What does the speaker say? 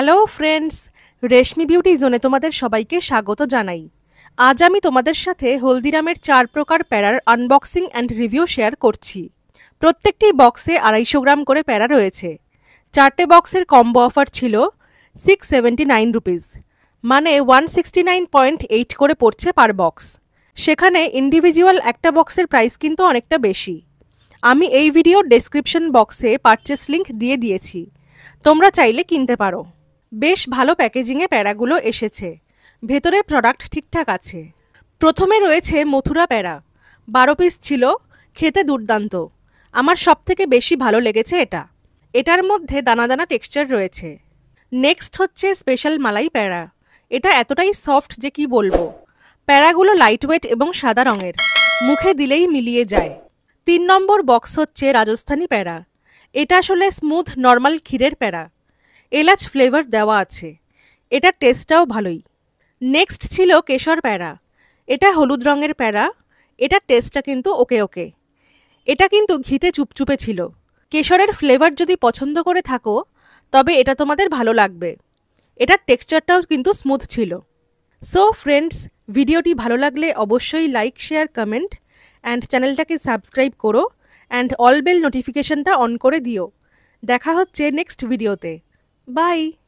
Hello friends রেশমি beauty জোনে তোমাদের সবাইকে স্বাগত জানাই আজ আমি তোমাদের সাথে হলদিরামের চার প্রকার প্যারার আনবক্সিং অ্যান্ড রিভিউ শেয়ার করছি প্রত্যেকটি বক্সে আড়াইশো গ্রাম করে প্যারা রয়েছে চারটে বক্সের কম্বো অফার ছিল সিক্স সেভেন্টি নাইন রুপিস মানে one sixty nine point eight করে পড়ছে পার বক্স সেখানে ইন্ডিভিজুয়াল একটা বক্সের প্রাইস কিন্তু অনেকটা বেশি আমি এই ভিডিও ডেসক্রিপশন বক্সে পারচেস লিঙ্ক দিয়ে দিয়েছি তোমরা চাইলে কিনতে পারো বেশ ভালো প্যাকেজিংয়ে প্যাড়াগুলো এসেছে ভেতরে প্রোডাক্ট ঠিকঠাক আছে প্রথমে রয়েছে মথুরা প্যাড়া বারো পিস ছিল খেতে দুর্দান্ত আমার সব থেকে বেশি ভালো লেগেছে এটা এটার মধ্যে দানা দানা টেক্সচার রয়েছে নেক্সট হচ্ছে স্পেশাল মালাই প্যাড়া এটা এতটাই সফট যে কি বলবো প্যাড়াগুলো লাইটওয়েট এবং সাদা রঙের মুখে দিলেই মিলিয়ে যায় তিন নম্বর বক্স হচ্ছে রাজস্থানী প্যাড়া এটা আসলে স্মুথ নর্মাল ক্ষীরের প্যাড়া এলাচ ফ্লেভার দেওয়া আছে এটা টেস্টটাও ভালোই নেক্সট ছিল কেশর প্যারা এটা হলুদ রঙের প্যারা এটা টেস্টটা কিন্তু ওকে ওকে এটা কিন্তু ঘিতে চুপচুপে ছিল কেশরের ফ্লেভার যদি পছন্দ করে থাকো তবে এটা তোমাদের ভালো লাগবে এটার টেক্সচারটাও কিন্তু স্মুথ ছিল সো ফ্রেন্ডস ভিডিওটি ভালো লাগলে অবশ্যই লাইক শেয়ার কমেন্ট অ্যান্ড চ্যানেলটাকে সাবস্ক্রাইব করো অ্যান্ড অল বেল নোটিফিকেশনটা অন করে দিও দেখা হচ্ছে নেক্সট ভিডিওতে Bye.